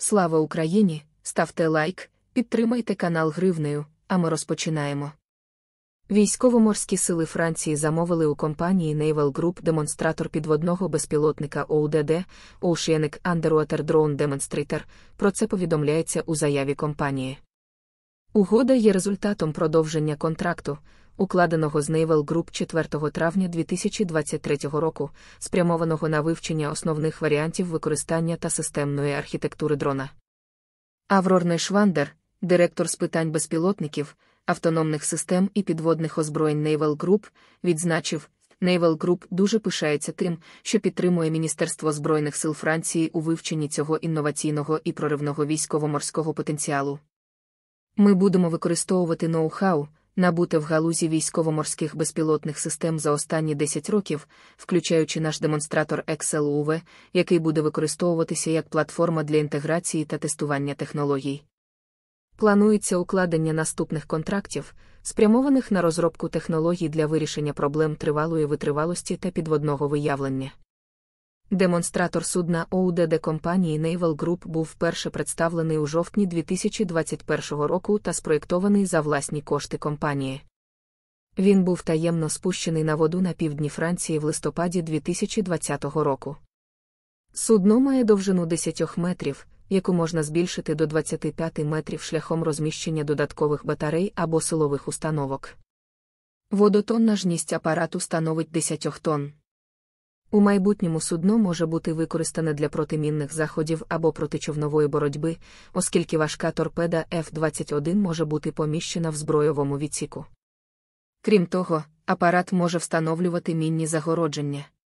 Слава Україні! Ставте лайк, підтримайте канал Гривнею, а ми розпочинаємо. Військово-морські сили Франції замовили у компанії Naval Group демонстратор підводного безпілотника ОУДД Oceanic Underwater Drone Demonstrator, Про це повідомляється у заяві компанії. Угода є результатом продовження контракту, укладеного з Naval Group 4 травня 2023 року, спрямованого на вивчення основних варіантів використання та системної архітектури дрона. Аврорний Нейшвандер, директор з питань безпілотників, автономних систем і підводних озброєнь Naval Group, відзначив, Naval Group дуже пишається тим, що підтримує Міністерство Збройних сил Франції у вивченні цього інноваційного і проривного військово-морського потенціалу. Ми будемо використовувати ноу-хау, набуте в галузі військово-морських безпілотних систем за останні 10 років, включаючи наш демонстратор XLUV, який буде використовуватися як платформа для інтеграції та тестування технологій. Планується укладення наступних контрактів, спрямованих на розробку технологій для вирішення проблем тривалої витривалості та підводного виявлення. Демонстратор судна ОУДД компанії Naval Group був вперше представлений у жовтні 2021 року та спроєктований за власні кошти компанії. Він був таємно спущений на воду на півдні Франції в листопаді 2020 року. Судно має довжину 10 метрів, яку можна збільшити до 25 метрів шляхом розміщення додаткових батарей або силових установок. Водотонна жність апарату становить 10 тонн. У майбутньому судно може бути використане для протимінних заходів або протичовнової боротьби, оскільки важка торпеда F-21 може бути поміщена в збройовому відсіку. Крім того, апарат може встановлювати мінні загородження.